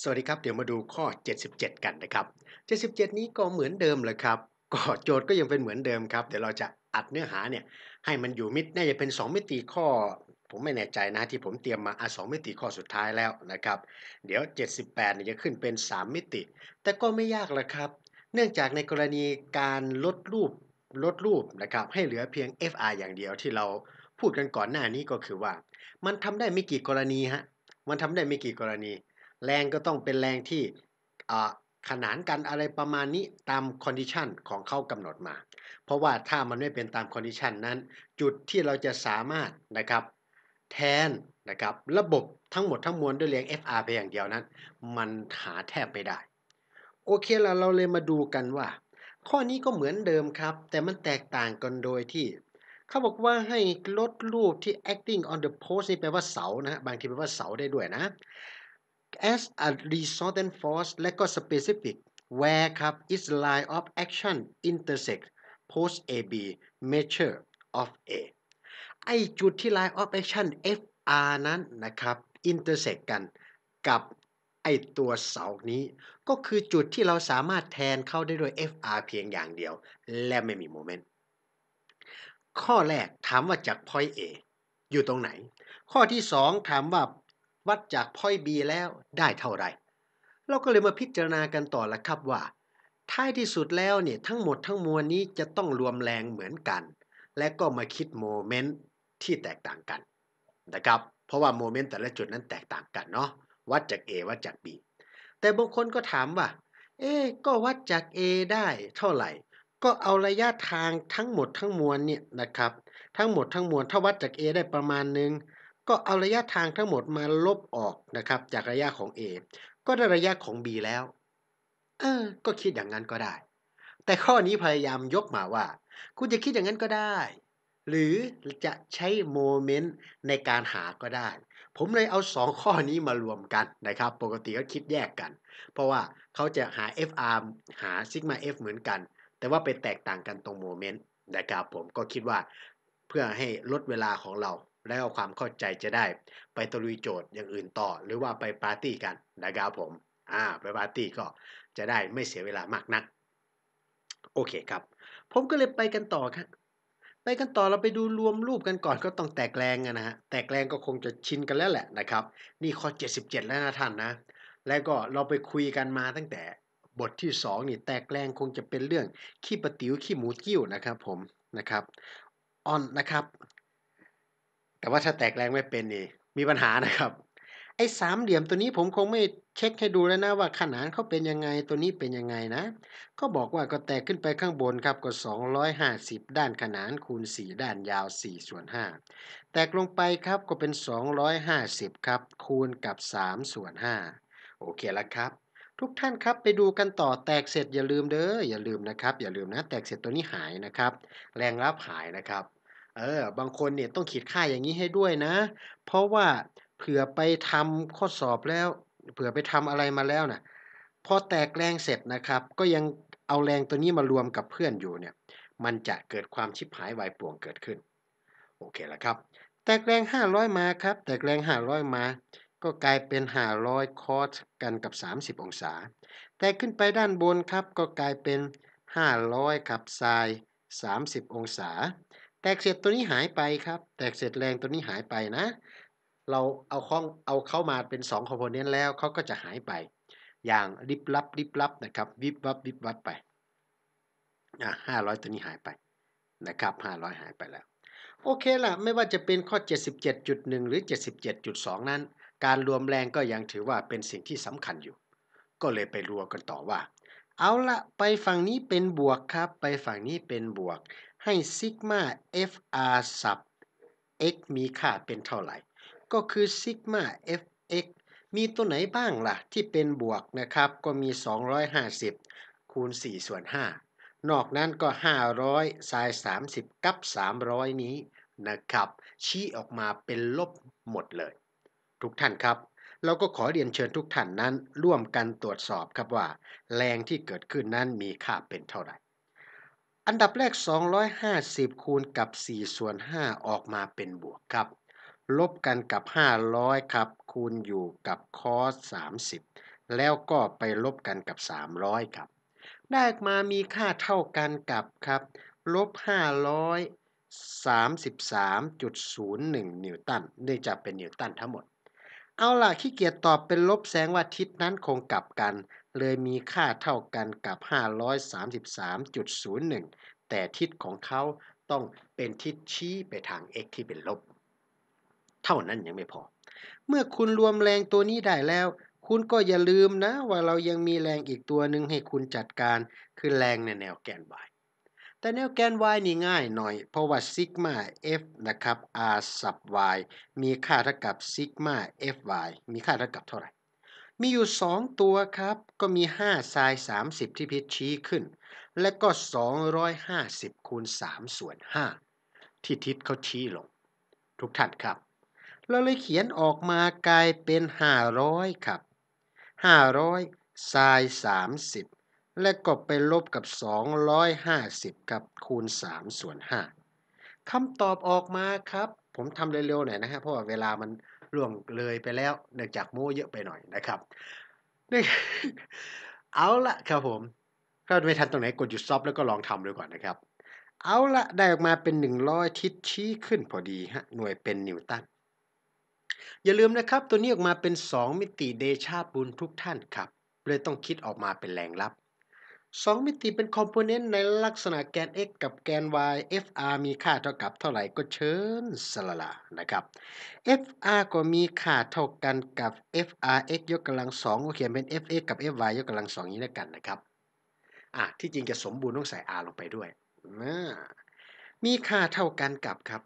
สวัสดีครับ เดี๋ยวมาดูข้อ 77 กันนะครับ 77 นี้ก็เหมือนเดิมเลยครับก็โจทย์ก็ยังเป็นเหมือนเดิมครับเดี๋ยวเราจะอัดเนื้อหาเนี่ยให้มันอยู่มิดน่าจะเป็น 2 มิติข้อ ผมไม่แน่ใจนะที่ผมเตรียมมาอ่ะสมิติข้อสุดท้ายแล้วนะครับ เดี๋ยว 78เนี่ยจะขึ้นเป็น 3 มิติ แต่ก็ไม่ยากละครับ เนื่องจากในกรณีการลดรูปลดรูปนะครับให้เหลือเพียง FR อย่างเดียวที่เราพูดกันก่อนหน้านี้ก็คือว่า มันทำได้ไม่กี่กรณีฮะมันทำได้ไม่กี่กรณีแรงก็ต้องเป็นแรงที่ขนานกันอะไรประมาณนี้ตามคอนดิชันของเขากำหนดมา เพราะว่าถ้ามันไม่เป็นตามคอนดิชันนั้น จุดที่เราจะสามารถนะครับแทนนะครับระบบทั้งหมดทั้งมวลด้วยแรง FR ไปอย่างเดียวนั้น มันหาแทบไม่ได้ โอเคแล้วเราเลยมาดูกันว่า ข้อนี้ก็เหมือนเดิมครับ แต่มันแตกต่างกันโดยที่ เขาบอกว่าให้ลดรูปที่ acting on the post นี่แปลว่าเสานะบางทีแปลว่าเสาได้ด้วยนะ as a resultant force และก็ specific where ครับ is line of action intersect post AB measure of A ไอจุดที่ line of action FR นั้นนะครับ intersect กันกับไอตัวเสานี้ ก็คือจุดที่เราสามารถแทนเข้าได้โดย FR เพียงอย่างเดียว และไม่มีโมเมนต์ ข้อแรกถามว่าจาก point A อยู่ตรงไหน ข้อที่ 2 ถามว่าวัดจากพ้อยบีแล้วได้เท่าไหร่ เราก็เลยมาพิจารณากันต่อละครับว่าท้ายที่สุดแล้วเนี่ยทั้งหมดทั้งมวลนี้จะต้องรวมแรงเหมือนกัน และก็มาคิดโมเมนต์ที่แตกต่างกันนะครับ เพราะว่าโมเมนต์แต่ละจุดนั้นแตกต่างกันเนาะวัดจาก A วัดจาก B แต่บางคนก็ถามว่าเอ๊ก็วัดจาก A ได้เท่าไหร่ ก็เอาระยะทางทั้งหมดทั้งมวลเนี่ยนะครับทั้งหมดทั้งมวลถ้าวัดจาก A ได้ประมาณหนึ่งก็เอาระยะทางทั้งหมดมาลบออกนะครับ จากระยะของ A ก็ได้ระยะของ B แล้ว เออก็คิดอย่างนั้นก็ได้ แต่ข้อนี้พยายามยกมาว่า คุณจะคิดอย่างนั้นก็ได้ หรือจะใช้โมเมนต์ในการหาก็ได้ ผมเลยเอา 2 ข้อนี้มารวมกันนะครับ ปกติก็คิดแยกกัน เพราะว่าเขาจะหา FR หาซิกมา F เหมือนกัน แต่ว่าไปแตกต่างกันตรงโมเมนต์นะครับผมก็คิดว่า เพื่อให้ลดเวลาของเราแล้วความเข้าใจจะได้ไปตะลุยโจทย์อย่างอื่นต่อหรือว่าไปปาร์ตี้กันนะครับผมอ่าไปปาร์ตี้ก็จะได้ไม่เสียเวลามากนัก โอเคครับ ผมก็เลยไปกันต่อครับ ไปกันต่อเราไปดูรวมรูปกันก่อนก็ต้องแตกแรงนะฮะแตกแรงก็คงจะชินกันแล้วแหละนะครับ นี่ข้อ 77 แล้วนะท่านนะ แล้วก็เราไปคุยกันมาตั้งแต่บทที่2นี่แตกแรงคงจะเป็นเรื่องขี้ปะติว๋วขี้หมูกิ้วนะครับผมนะครับออนนะครับแต่ว่าถ้าแตกแรงไม่เป็นนี่มีปัญหานะครับ ไอ้สามเหลี่ยมตัวนี้ผมคงไม่เช็คให้ดูแล้วนะว่าขนานเขาเป็นยังไงตัวนี้เป็นยังไงนะ ก็บอกว่าก็แตกขึ้นไปข้างบนครับก็ 250 ด้านขนานคูณ 4 ด้านยาว4ส่วน5แตกลงไปครับก็เป็น 250ครับคูณกับ3ส่วน5โอเคแล้วครับ ทุกท่านครับ ไปดูกันต่อแตกเสร็จอย่าลืมเด้ออย่าลืมนะครับอย่าลืมนะแตกเสร็จตัวนี้หายนะครับ แรงรับหายนะครับเออบางคนเนี่ยต้องขีดค่าอย่างนี้ให้ด้วยนะ เพราะว่าเผื่อไปทำข้อสอบแล้ว เผื่อไปทำอะไรมาแล้วนะ่ะพอแตกแรงเสร็จนะครับก็ยังเอาแรงตัวนี้มารวมกับเพื่อนอยู่เนี่ยมันจะเกิดความชิบหายวายป่วงเกิดขึ้นโอเคแล้วครับแตกแรง 500มาครับแตกแรง 500มาก็กลายเป็น500 คอร์สกันกับ 30 องศา แตกขึ้นไปด้านบนครับ ก็กลายเป็น 500ครับทราย30 องศาแตกเศษตัวนี้หายไปครับแตกเศษแรงตัวนี้หายไปนะ เราเอาข้องเอาเข้ามาเป็น2คอมโพเนนต์แล้วเขาก็จะหายไป อย่างริบลับริบลับนะครับวิบวับวิบวับไปอ่ะห้าร้อยตัวนี้หายไปนะครับห้าร้อยหายไปแล้วโอเคล่ะไม่ว่าจะเป็นข้อ 77.1หรือ77.2นั้น การรวมแรงก็ยังถือว่าเป็นสิ่งที่สำคัญอยู่ ก็เลยไปรัวกันต่อว่า เอาละไปฝั่งนี้เป็นบวกครับ ไปฝั่งนี้เป็นบวกให้ซิกมา fr สับ x มีค่าเป็นเท่าไหร่ ก็คือซิกมา fx มีตัวไหนบ้างละ่ะ ที่เป็นบวกนะครับ ก็มี 250 คูณ 4 ส่วน 5 นอกนั้นก็ 500ทราย30 กับ 300 นี้นะครับ ชี้ออกมาเป็นลบหมดเลย ทุกท่านครับ เราก็ขอเรียนเชิญทุกท่านนั้นร่วมกันตรวจสอบครับว่า แรงที่เกิดขึ้นนั้นมีค่าเป็นเท่าไหร่อันดับแรก 250 คูณกับ 4 ส่วน 5 ออกมาเป็นบวกครับ ลบกันกับ 500 ครับ คูณอยู่กับคอส30 แล้วก็ไปลบกันกับ 300ครับ ได้มามีค่าเท่ากันกับครับลบ533.01 นิวตันเนื่องจากเป็นนิวตันทั้งหมด เอาล่ะ ขี้เกียจตอบเป็นลบแสงว่าทิศนั้นคงกลับกันเลยมีค่าเท่ากันกับ 533.01 แต่ทิศของเขาต้องเป็นทิศชี้ไปทาง x ที่เป็นลบ เท่านั้นยังไม่พอ เมื่อคุณรวมแรงตัวนี้ได้แล้ว คุณก็อย่าลืมนะว่าเรายังมีแรงอีกตัวหนึ่งให้คุณจัดการคือแรงในแนวแกน y แต่แนวแกน y นี่ง่ายหน่อย เพราะว่าซิกมา f นะครับ r สับ y มีค่าเท่ากับซิกมา fy มีค่าเท่ากับเท่าไหร่มีอยู่สองตัวครับ ก็มี5ทราย 30 ที่พิชชี้ขึ้น และก็ 250 คูณ 3 ส่วน 5ที่ทิศเขาชี้ลง ทุกท่านครับ เราเลยเขียนออกมากลายเป็น 500 ครับ 500ทราย 30 และก็ไปลบกับ 250กับคูณ 3 ส่วน 5คำตอบออกมาครับ ผมทำเร็วๆหน่อยนะฮะ เพราะว่าเวลามันล่วงเลยไปแล้วเนื่องจากโม้เยอะไปหน่อยนะครับนี่เอาละครับผมก็ไม่ทันตรงไหนกดหยุดซอฟแล้วก็ลองทำดูก่อนนะครับ เอาละได้ออกมาเป็น 100 ทิศชี้ขึ้นพอดีฮะหน่วยเป็นนิวตัน อย่าลืมนะครับตัวนี้ออกมาเป็น 2 มิติเดชาบุญทุกท่านครับเลยต้องคิดออกมาเป็นแรงลับสองมิติเป็นคอมโพเนนต์ในลักษณะแกน x กับแกน y fr มีค่าเท่ากับเท่าไหร่ก็เชิญสละละนะครับ fr ก็มีค่าเท่ากันกับ frx ยกกำลังสองก็เขียนเป็น fx กับ fy ยกกำลังสองนี้แล้วกันนะครับอ่ะที่จริงจะสมบูรณ์ต้องใส่ r ลงไปด้วยนะมีค่าเท่ากันกับครับ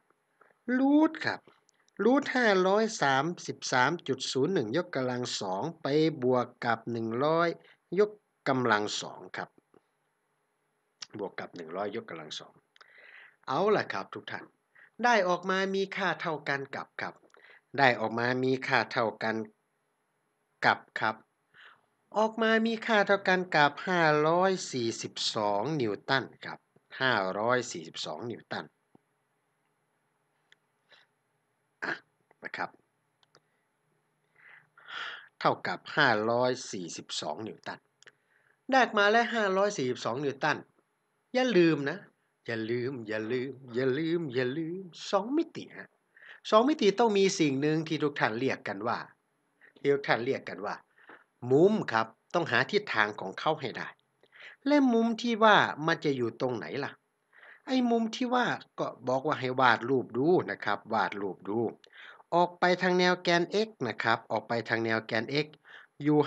รูทครับรูทห้าร้อยสามสิบสามจุดศูนย์หนึ่งยกกำลังสองไปบวกกับหนึ่งร้อยยกกำลังสองครับ บวกกับ 100 ยกกำลังสอง เอาล่ะครับทุกท่าน ได้ออกมามีค่าเท่ากันกับครับ ได้ออกมามีค่าเท่ากันกับครับ ออกมา มีค่าเท่ากันกับ 542 นิวตันครับ 542 นิวตันนะครับ เท่ากับ 542 นิวตันได้มาแลห้วารอยสี่สองนิวตัน อย่าลืมนะ อย่าลืม อย่าลืม อย่าลืม อย่าลืมสองมิติฮะสองมิติต้องมีสิ่งหนึ่งที่ทุกท่านเรียกกันว่าที่ทุกท่านเรียกกันว่า มุมครับ ต้องหาทิศทางของเขาให้ได้ และมุมที่ว่ามันจะอยู่ตรงไหนล่ะ ไอ้มุมที่ว่าก็บอกว่าให้วาดรูปดูนะครับ วาดรูปดู ออกไปทางแนวแกน x นะครับ ออกไปทางแนวแกน x อยู่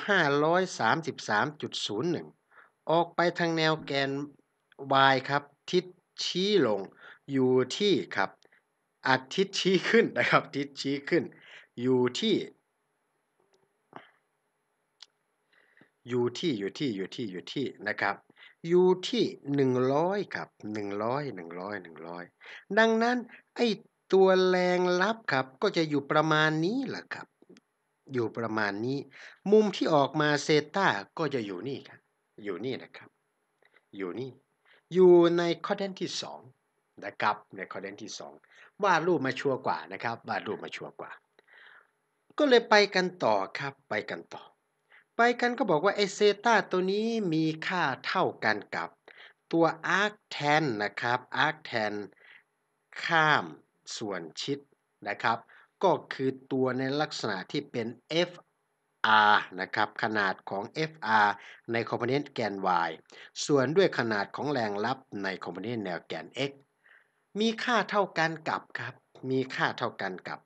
533.01 ออกไปทางแนวแกน y ครับ ทิศชี้ลง อยู่ที่ครับอาทิตย์ชี้ขึ้นนะครับ ทิศชี้ขึ้น อยู่ที่อยู่ที่ อยู่ที่ อยู่ที่อยู่ที่นะครับ อยู่ที่หนึ่งร้อยครับหนึ่งร้อยหนึ่งร้อยหนึ่งร้อยดังนั้นไอตัวแรงลับครับก็จะอยู่ประมาณนี้แหละครับอยู่ประมาณนี้มุมที่ออกมาเซต้าก็จะอยู่นี่ครับอยู่นี่นะครับ อยู่นี่ อยู่ในคอเดนที่2นะครับในคอเดนที่ 2วาดรูปมาชัวร์กว่านะครับวาดรูปมาชัวร์กว่า ก็เลยไปกันต่อครับ ไปกันต่อ ไปกันก็บอกว่าไอเซต้าตัวนี้มีค่าเท่ากันกับตัวอาร์คแทนนะครับอาร์คแทนข้ามส่วนชิดนะครับก็คือตัวในลักษณะที่เป็น FR นะครับ ขนาดของ FR ในคอมโพเนนต์แกน y ส่วนด้วยขนาดของแรงรับในคอมโพเนนต์แนวแกน x มีค่าเท่ากันกับครับ มีค่าเท่ากันกับ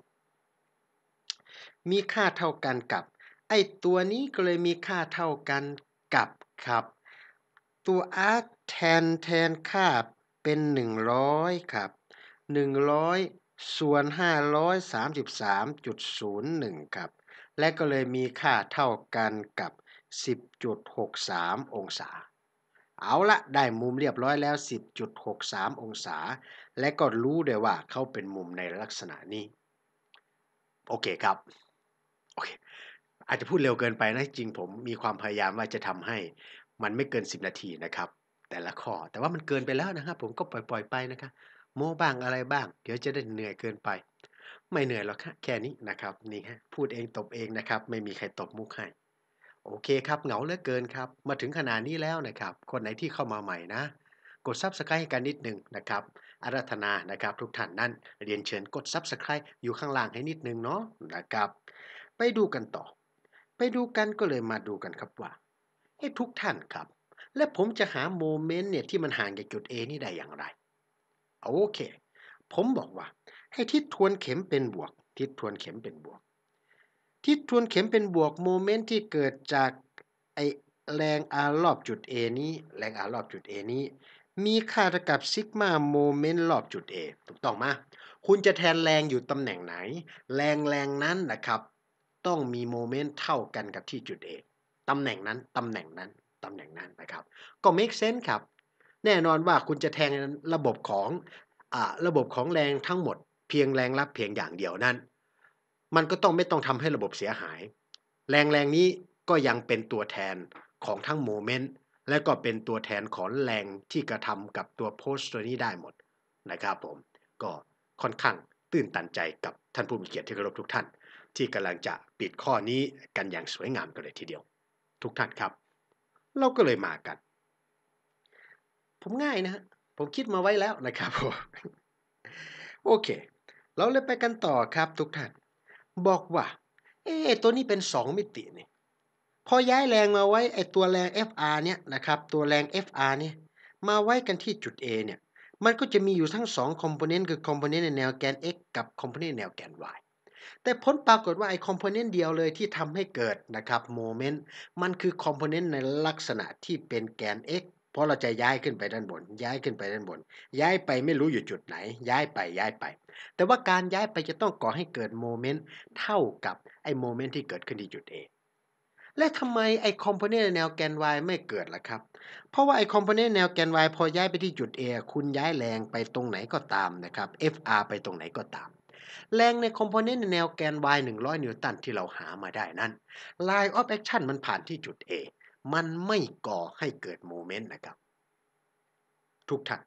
มีค่าเท่ากันกับ ไอตัวนี้ก็เลยมีค่าเท่ากันกับครับ ตัว arc แทนแทนค่าเป็น 100 ครับ 100ส่วน 533.01 ครับ และก็เลยมีค่าเท่ากันกับ 10.63 องศา เอาละได้มุมเรียบร้อยแล้ว 10.63 องศา และก็รู้ได้ว่าเขาเป็นมุมในลักษณะนี้โอเคครับ โอเค อาจจะพูดเร็วเกินไปนะจริงผมมีความพยายามว่าจะทำให้ มันไม่เกิน 10 นาทีนะครับ แต่ละข้อแต่ว่ามันเกินไปแล้วนะครับผมก็ปล่อย ๆไปนะครับโม้บ้างอะไรบ้าง เดี๋ยวจะได้เหนื่อยเกินไป ไม่เหนื่อยหรอกคแค่นี้นะครับนี่ฮะพูดเองตบเองนะครับไม่มีใครตบมุกให้โอเคครับเหงาเหลือเกินครับมาถึงขนาดนี้แล้วนะครับคนไหนที่เข้ามาใหม่นะ กดซับสไครต์กันนิดหนึ่งนะครับอารัธนานะครับทุกท่านนั้นเรียนเชิญกดซับสไครต์อยู่ข้างล่างให้นิดนึงเนาะนะครับไปดูกันต่อไปดูกันก็เลยมาดูกันครับว่า ให้ทุกท่านครับและผมจะหาโมเมนต์เนี่ยที่มันห่างจากจุด A นี่ได้อย่างไรโอเค ผมบอกว่า ให้ทิศทวนเข็มเป็นบวก ทิศทวนเข็มเป็นบวก ทิศทวนเข็มเป็นบวกโมเมนต์ที่เกิดจากไอแรงอารอบจุด A นี้ แรงอารอบจุด A นี้ มีค่าเท่ากับซิกมาโมเมนต์รอบจุด A ถูกต้องไหมคุณจะแทนแรงอยู่ตำแหน่งไหน แรงแรงนั้นนะครับ ต้องมีโมเมนต์เท่ากันกับที่จุด A ตำแหน่งนั้นตำแหน่งนั้นตำแหน่งนั้นนะครับ ก็ make sense ครับแน่นอนว่าคุณจะแทงระบบของอระบบของแรงทั้งหมดเพียงแรงรับเพียงอย่างเดียวนั้นมันก็ต้องไม่ต้องทำให้ระบบเสียหาย แรงแรงนี้ก็ยังเป็นตัวแทนของทั้งโมเมนต์และก็เป็นตัวแทนของแรงที่กระทำกับตัวโพสต์ตัวนี้ได้หมดนะครับผมก็ค่อนข้างตื่นตันใจกับท่านผู้มีเกียรติที่เคารพทุกท่านที่กำลังจะปิดข้อนี้กันอย่างสวยงามกันเลยทีเดียว ทุกท่านครับ เราก็เลยมากันผมง่ายนะผมคิดมาไว้แล้วนะครับผมโอเค เราเลยไปกันต่อครับทุกท่าน บอกว่าเอ้ตัวนี้เป็น 2 มิตินี่พอย้ายแรงมาไว้ไอตัวแรง FR เนี่ยนะครับตัวแรง FR เนี่ยมาไว้กันที่จุด A เนี่ยมันก็จะมีอยู่ทั้ง2คอมโพเนนต์คือคอมโพเนนต์ในแนวแกน x กับคอมโพเนนต์แนวแกน y แต่ผลปรากฏว่า ไอคอมโพเนนต์เดียวเลยที่ทำให้เกิดนะครับโมเมนต์มันคือคอมโพเนนต์ในลักษณะที่เป็นแกน x เพราะเราจะย้ายขึ้นไปด้านบน ย้ายขึ้นไปด้านบน ย้ายไปไม่รู้อยู่จุดไหน ย้ายไปย้ายไป แต่ว่าการย้ายไปจะต้องก่อให้เกิดโมเมนต์เท่ากับไอ้โมเมนต์ที่เกิดขึ้นที่จุด A และทำไมไอ้คอมโพเนนต์แนวแกน y ไม่เกิดล่ะครับ เพราะว่าไอ้คอมโพเนนต์แนวแกน y พอย้ายไปที่จุด A คุณย้ายแรงไปตรงไหนก็ตามนะครับ FR ไปตรงไหนก็ตาม แรงในคอมโพเนนต์แนวแกน y 100 นิวตันที่เราหามาได้นั้น line of action มันผ่านที่จุด A มันไม่ก่อให้เกิดโมเมนต์นะครับทุกท่าน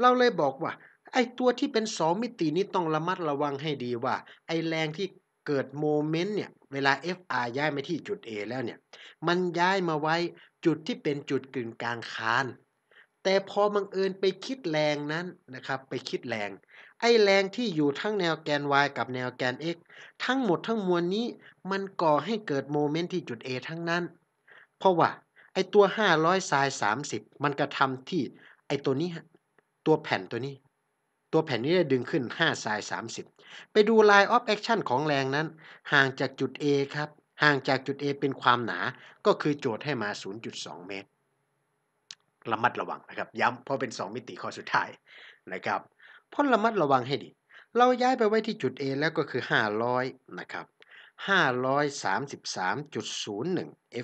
เราเลยบอกว่าไอ้ตัวที่เป็นสองมิตินี้ต้องระมัดระวังให้ดีว่าไอ้แรงที่เกิดโมเมนต์เนี่ยเวลา FR ย้ายมาที่จุด A แล้วเนี่ยมันย้ายมาไว้ จุดที่เป็นจุดกึ่งกลางคาน แต่พอบังเอิญไปคิดแรงนั้นนะครับไปคิดแรงไอ้แรงที่อยู่ทั้งแนวแกน y กับแนวแกน x ทั้งหมดทั้งมวลนี้มันก่อให้เกิดโมเมนต์ที่จุด A ทั้งนั้นเพราะว่า ไอตัวห้าร้อยทรายสามสิบมันกระทำที่ไอตัวนี้ตัวแผ่นตัวนี้ ตัวแผ่นนี้ได้ดึงขึ้นห้าทรายสามสิบไปดูลายออฟแอคชั่นของแรงนั้น ห่างจากจุด A ครับ ห่างจากจุด A เป็นความหนาก็คือโจทย์ให้มา 0.2 เมตรระมัดระวังนะครับย้ำเพราะเป็น 2 มิติข้อสุดท้ายนะครับพรนระมัดระวังให้ดี เราย้ายไปไว้ที่จุด A แล้วก็คือ 500 นะครับ533.01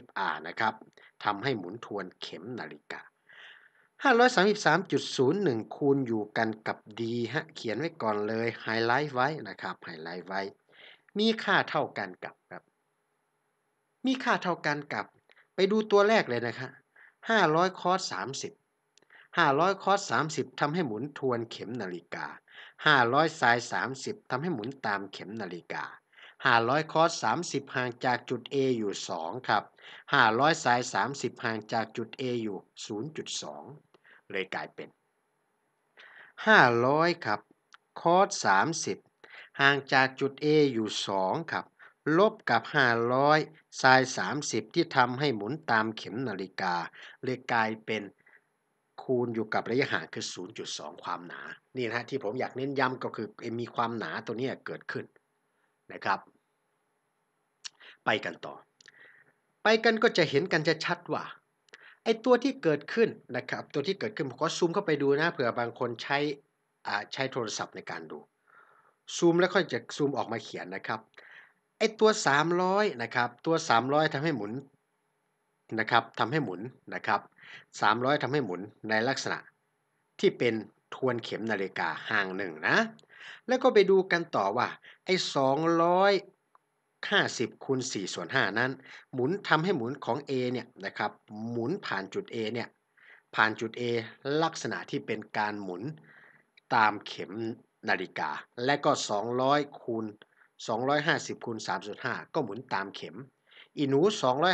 FR นะครับทำให้หมุนทวนเข็มนาฬิกา 533.01 คูณอยู่กันกับ D ฮะ เขียนไว้ก่อนเลย ไฮไลท์ไว้นะครับ ไฮไลท์ไว้ มีค่าเท่ากันกับครับ มีค่าเท่ากันกับ ไปดูตัวแรกเลยนะคะ500คอส30 500คอส30ทำให้หมุนทวนเข็มนาฬิกา500สาย30ทำให้หมุนตามเข็มนาฬิกา500คอร์ส30ห่างจากจุด A อยู่ 2 ครับ 500สาย 30ห่างจากจุด A อยู่ 0.2เลยกลายเป็น 500ครับคอร์ส30 ห่างจากจุด A อยู่ 2 ครับ ลบกับ 500สาย30 ที่ทำให้หมุนตามเข็มนาฬิกา เลยกลายเป็นคูณอยู่กับระยะห่างคือ 0.2 ความหนา นี่นะที่ผมอยากเน้นย้ำก็คือมีความหนาตัวนี้เกิดขึ้นนะครับไปกันต่อ ไปกันก็จะเห็นกันจะชัดว่าไอตัวที่เกิดขึ้นนะครับตัวที่เกิดขึ้นผมก็ซูมเข้าไปดูนะเผื่อบางคนใช้ใช้โทรศัพท์ในการดูซูมแล้วค่อยจะซูมออกมาเขียนนะครับไอตัว 300นะครับตัว 300 ทำให้หมุนนะครับทำให้หมุนนะครับ 300 ทำให้หมุนในลักษณะที่เป็นทวนเข็มนาฬิกาห่างหนึ่งนะแล้วก็ไปดูกันต่อว่าไอ้200 50คูณ4ส่วน5นั้น หมุนทำให้หมุนของ A เนี่ยนะครับ หมุนผ่านจุด A เนี่ยผ่านจุด A ลักษณะที่เป็นการหมุนตามเข็มนาฬิกา และก็ 200คูณ250คูณ3.5ก็หมุนตามเข็มอีหนู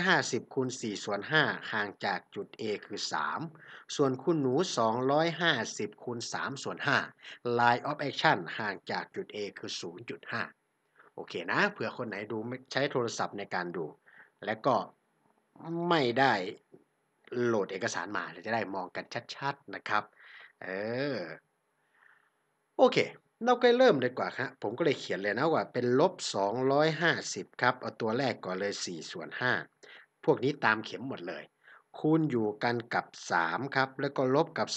250คูณ4ส่วน5ห่างจากจุด A คือ 3 ส่วนคุณหนู 250คูณ3ส่วน5 line of action ห่างจากจุด A คือ 0.5โอเคนะเผื่อคนไหนดูใช้โทรศัพท์ในการดู และก็ไม่ได้โหลดเอกสารมาจะได้มองกันชัด ๆนะครับเออโอเค เราก็เริ่มเลยกว่าครับผมก็เลยเขียนเลยนะว่าเป็นลบ250ครับเอาตัวแรกก่อนเลย 4 ส่วน 5 พวกนี้ตามเข็มหมดเลย คูณอยู่กันกับ3ครับแล้วก็ลบกับ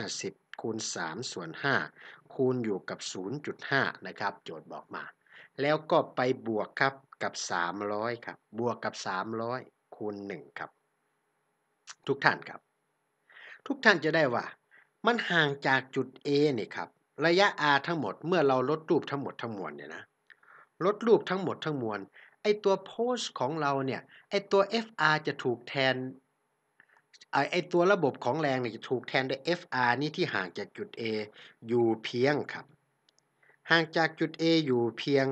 250คูณ3 ส่วน 5คูณอยู่กับ 0.5 นะครับ โจทย์บอกมาแล้วก็ไปบวกครับกับ 300ครับบวกกับ 300คูณ1ครับ ทุกท่านครับ ทุกท่านจะได้ว่า มันห่างจากจุด A นี่ครับ ระยะ R ทั้งหมดเมื่อเราลดรูปทั้งหมดทั้งมวลเนี่ยนะลดรูปทั้งหมดทั้งมวลไอตัวโพสของเราเนี่ยไอตัว FR จะถูกแทนไอตัวระบบของแรงเนี่ยจะถูกแทนด้วย FR นี่ที่ห่างจากจุด A อยู่เพียงครับห่างจากจุด A อยู่เพียง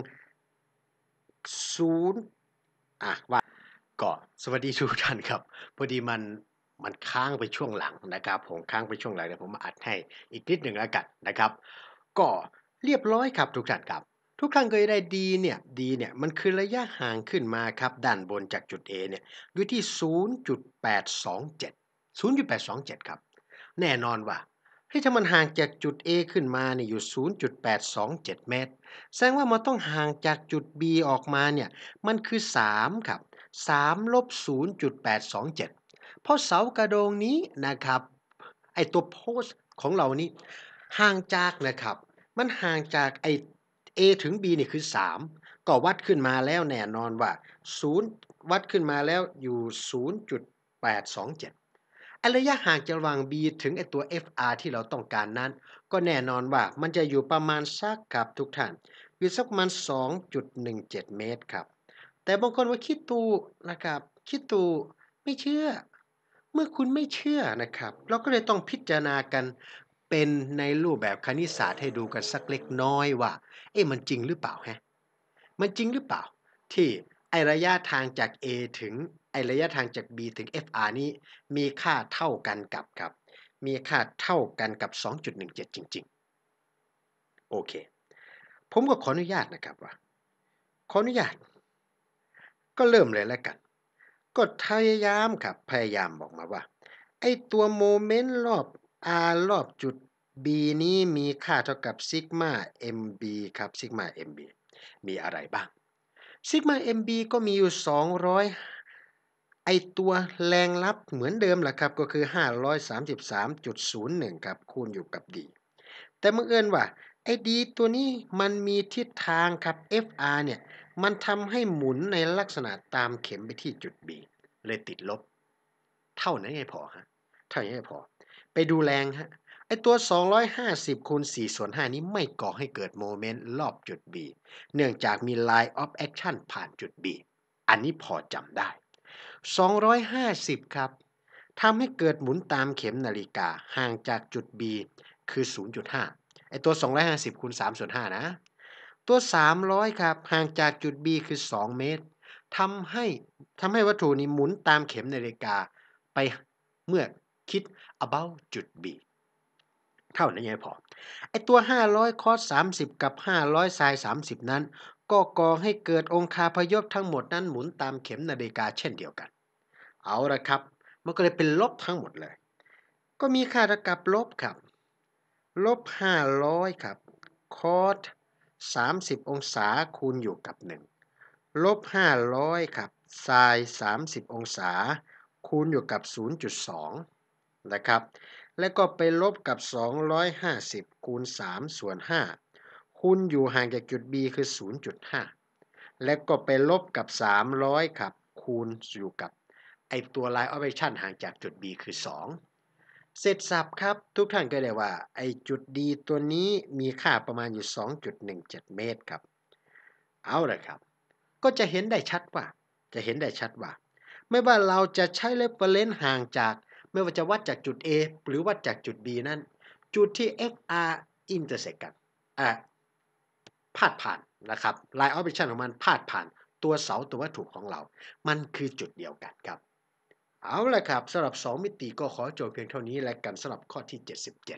ศูนย์อ่ะว่าก็สวัสดีทุกท่านครับ พอดีมันมันค้างไปช่วงหลังนะครับผมค้างไปช่วงหลังเดี๋ยวผมมาอัดให้อีกนิดหนึ่งแล้วกันนะครับก็เรียบร้อยครับทุกท่านครับ ทุกครั้งเคยได้ดีเนี่ยดีเนี่ยมันคือระยะห่างขึ้นมาครับด้านบนจากจุด A เนี่ยอยู่ที่ 0.827 0.827ครับแน่นอนว่าที่ถ้ามันห่างจากจุด A ขึ้นมาเนี่ยอยู่ 0.827 เมตร แสดงว่ามันต้องห่างจากจุด B ออกมาเนี่ยมันคือ 3 ครับ3ลบ 0.827 เพราะเสากระโดงนี้นะครับไอตัวโพสของเรานี่ ห่างจากนะครับมันห่างจากไอ A ถึง B นี่คือ 3 ก็วัดขึ้นมาแล้วแน่นอนว่า 0 วัดขึ้นมาแล้วอยู่ 0.827ระยะห่างจากระหว่าง b ถึงไอตัว fr ที่เราต้องการนั้น ก็แน่นอนว่ามันจะอยู่ประมาณสักครับทุกท่านอยู่สักประมาณ 2.17 เมตรครับแต่บางคนว่าคิดตูนะครับ คิดตูไม่เชื่อ เมื่อคุณไม่เชื่อนะครับ เราก็เลยต้องพิจารณากันเป็นในรูปแบบคณิตศาสตร์ให้ดูกันสักเล็กน้อยว่าเอ๊ะมันจริงหรือเปล่าฮะมันจริงหรือเปล่า ที่ไอระยะทางจาก A ถึงไอระยะทางจาก b ถึง fr นี้มีค่าเท่ากันกับครับ มีค่าเท่ากันกับ 2.17 จริงๆ โอเค ผมก็ขออนุญาตนะครับว่าขออนุญาต ก็เริ่มเลยแล้วกันก็พยายามครับพยายามบอกมาว่า ไอตัวโมเมนต์รอบ r รอบจุด b นี้มีค่าเท่ากับซิกมา mb ครับซิกมา mb มีอะไรบ้างซิกมา mb ก็มีอยู่ 2ไอตัวแรงรับเหมือนเดิมแหละครับก็คือ 533.01 ครับคูณอยู่กับ d แต่เมื่อเอินว่า ไอดีตัวนี้มันมีทิศทางครับ FR เนี่ย มันทำให้หมุนในลักษณะตามเข็มไปที่จุด B เลยติดลบ เท่านั้นไงพอ ฮะ เท่านี้ไงพอ ไปดูแรง ฮะ ไอตัว 250คูณ4ส่วน5นี้ไม่ก่อให้เกิดโมเมนต์รอบจุด B เนื่องจากมี line of action ผ่านจุด B อันนี้พอจำได้250 ครับทำให้เกิดหมุนตามเข็มนาฬิกาห่างจากจุด B คือ 0.5ไอตัว 250คูณ3ส่วน5นะ ตัว 300ครับห่างจากจุด B คือ 2 เมตรทำให้ทำให้วัตถุนี้หมุนตามเข็มนาฬิกาไปเมื่อคิด about จุด B เท่านั้นยังพอไอตัว 500คอส30 กับ 500ไซน์30 นั้นก็ก่อให้เกิดองคาพยพทั้งหมดนั้นหมุนตามเข็มนาฬิกาเช่นเดียวกัน เอาละครับ มันก็เลยเป็นลบทั้งหมดเลย ก็มีค่าเท่ากับลบครับ ลบ 500ครับคอส30 องศาคูณอยู่กับ 1 ลบ 500ครับไซน์30 องศาคูณอยู่กับ 0.2นะครับ แล้วก็ไปลบกับ 250 คูณ 3 ส่วน 5คูณอยู่ห่างจากจุด B คือ 0.5 และก็ไปลบกับ 300ครับ คูณอยู่กับ ไอตัว line o p e c t i o n ห่างจากจุด B คือ 2 เสร็จสับครับ ทุกท่านก็ได้ว่า ไอจุด D ตัวนี้มีค่าประมาณอยู่ 2.17 เมตรครับ เอาละครับ ก็จะเห็นได้ชัดว่า จะเห็นได้ชัดว่า ไม่ว่าเราจะใช้เล f e r e n ห่างจากไม่ว่าจะวัดจากจุด A หรือวัดจากจุด B นั้นจุดที่ XR intersect กันอ่าพาดผ่านนะครับ l i n ออ p ป r a t ของมันพาดผ่านตัวเสาตัววัตถุของเรา มันคือจุดเดียวกันครับเอาละครับสำหรับ 2 มิติก็ขอจบเพียงเท่านี้ แล้วกันสำหรับข้อที่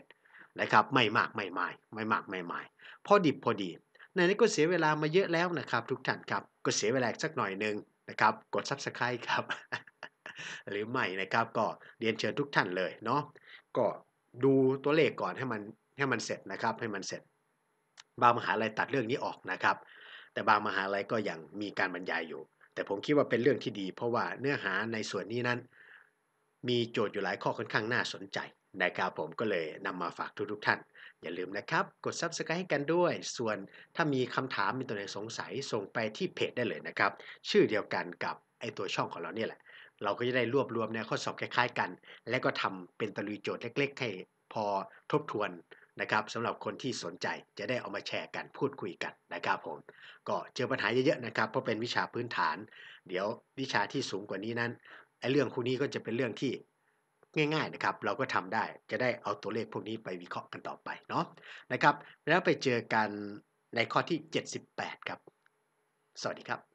77 นะครับไม่มากไม่หม่ไม่มากไม่หม่พอดิบพอดี ในนี้ก็เสียเวลามาเยอะแล้วนะครับ ทุกท่านครับก็เสียเวลาสักหน่อยหนึ่งนะครับกด subscribe ครับหรือไม่นะครับก็เรียนเชิญทุกท่านเลยเนาะก็ดูตัวเลขก่อนให้มันให้มันเสร็จนะครับให้มันเสร็จบางมหาลัยตัดเรื่องนี้ออกนะครับ แต่บางมหาลัยก็ยังมีการบรรยายอยู่ แต่ผมคิดว่าเป็นเรื่องที่ดี เพราะว่าเนื้อหาในส่วนนี้นั้น มีโจทย์อยู่หลายข้อค่อนข้างน่าสนใจนะครับผมก็เลยนำมาฝากทุกๆทท่าน อย่าลืมนะครับ กด Subscribe ให้กันด้วย ส่วนถ้ามีคำถามมีตัวไหนสงสัยส่งไปที่เพจได้เลยนะครับ ชื่อเดียวกันกับไอตัวช่องของเราเนี่ยแหละเราก็จะได้รวบรวมในข้อสอบคล้าย ๆ กัน และก็ทำเป็นตะลุยโจทย์เล็กๆให้พอทบทวนนะครับสำหรับคนที่สนใจจะได้เอามาแชร์กันพูดคุยกันนะครับผม ก็เจอปัญหาเยอะๆนะครับ เพราะเป็นวิชาพื้นฐาน เดี๋ยววิชาที่สูงกว่านี้นั้นไอ้เรื่องคู่นี้ก็จะเป็นเรื่องที่ง่าย ๆนะครับ เราก็ทำได้จะได้เอาตัวเลขพวกนี้ไปวิเคราะห์กันต่อไปเนาะนะครับแล้วไปเจอกันในข้อที่ 78 ครับ สวัสดีครับ